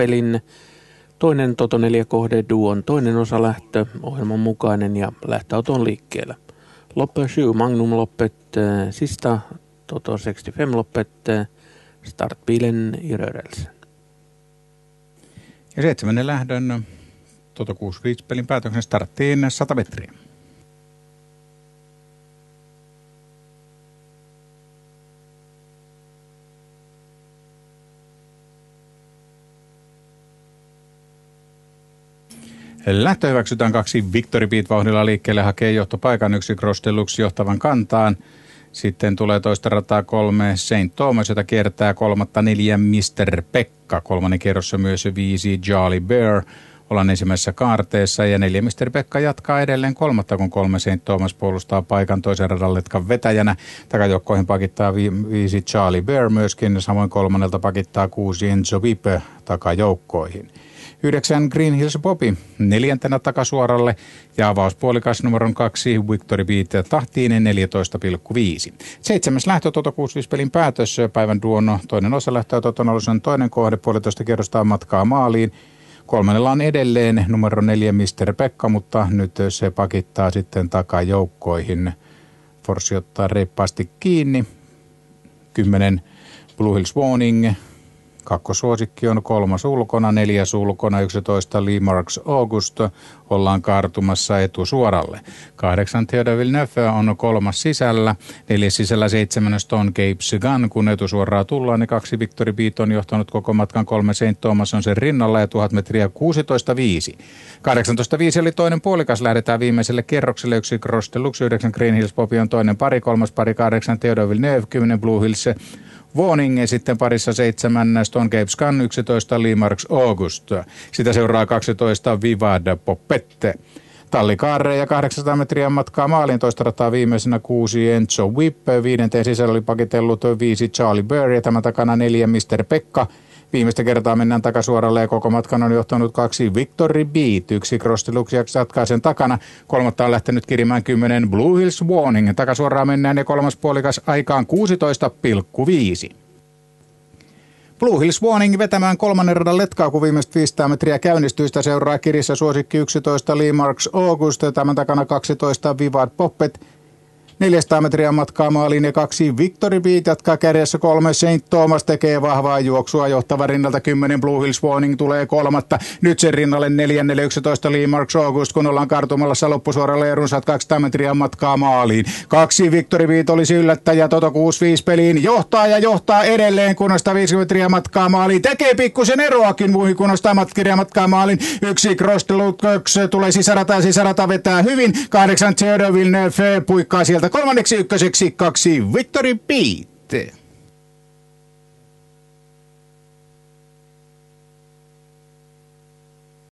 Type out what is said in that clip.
Gospelin toinen Toto 4 kohde duon toinen osa lähtö ohjelman mukainen ja lähtöauto on liikkeellä. Loppe Shoe Magnum loppet sista Toto 65 loppet Start Bilen ja rörelsen. Ja seitsemännen lähdön Toto 65 pelin päätöksen starttiin 100 metriä. Lähtö hyväksytään kaksi. Viktori Piit vauhdilla liikkeelle hakee johtopaikan yksi Cross johtavan kantaan. Sitten tulee toista rataa kolme Saint Thomas, jota kiertää kolmatta neljä Mr. Pekka. Kolmannen kierrossa myös viisi Jolly Bear. Ollaan ensimmäisessä kaarteessa ja neljä Mr. Pekka jatkaa edelleen kolmatta, kun kolme Saint Thomas puolustaa paikan toisen radan letkan vetäjänä. Takajoukkoihin pakittaa vi- viisi Charlie Bear myöskin, samoin kolmannelta pakittaa kuusi Enzo Vipe takajoukkoihin. 9 Green Hills Bobby neljäntenä takasuoralle ja avauspuolikas numeron 2 Victory Beat tahtiin 14,5. Seitsemäs lähtö Toto 65 pelin päätös päivän duono, toinen osa lähtö Toto toinen kohde puolitoista kerrostaan matkaa maaliin. Kolmannella on edelleen numero neljä Mr. Pekka, mutta nyt se pakittaa sitten takajoukkoihin. Forsi ottaa reippaasti kiinni. 10 Blue Hills Warning, Kakkosuosikki on kolmas ulkona, neljäs ulkona, 11 Lee Marks August ollaan kartumassa etusuoralle. Kahdeksan Theodor Villeneuve on kolmas sisällä, neljäs sisällä seitsemän Stone Cape Sigan kun etusuoraa tullaan, niin kaksi Victory Beat on johtanut koko matkan kolme Saint Thomas on sen rinnalla ja 1000 metriä 16.5. 18.5 oli toinen puolikas, lähdetään viimeiselle kerrokselle. yksi Cross Deluxe, yhdeksän Green Hills Popi on toinen pari, kolmas pari, kahdeksan Theodor Villeneuve, kymmenen Blue Hills, Vuoninge sitten parissa Cape Scan 11, Limarks August. Sitä seuraa 12 Vivada Popette. Tallikaarre ja 800 metriä matkaa maaliin toista rataa viimeisenä kuusi Enzo Whip, viidenteen sisällä oli pakitellut viisi Charlie Burry ja tämän takana neljä Mr. Pekka, Viimeistä kertaa mennään takasuoralle ja koko matkan on johtanut kaksi Victory Beat, yksi jatkaa sen takana. Kolmatta on lähtenyt kirimään kymmenen Blue Hills Warning. Takasuoraan mennään ja kolmas puolikas aikaan 16,5. Blue Hills Warning vetämään kolmannen radan letkaa, kun viimeiset 500 metriä käynnistyistä seuraa kirissä suosikki 11 Lee Marks August, tämän takana 12 Vivad Poppet, 400 metriä matkaa maaliin ja kaksi Victory Beat jatkaa kärjessä kolme. Saint Thomas tekee vahvaa juoksua johtava rinnalta 10 Blue Hills Warning tulee kolmatta. Nyt sen rinnalle 4 11 Lee Marks August, kun ollaan kartumalla loppusuoralla ja runsaat 200 metriä matkaa maaliin. Kaksi Victory Beat olisi yllättäjä Toto 6-5 peliin. Johtaa ja johtaa edelleen kun 150 metriä matkaa maaliin. Tekee pikkusen eroakin muihin kun 100 metriä matkaa maaliin. Yksi Cross tulee sisärata ja sisärata vetää hyvin. Kahdeksan Theodore Villeneuve puikkaa sieltä kolmanneksi ykköseksi kaksi Victory Beat.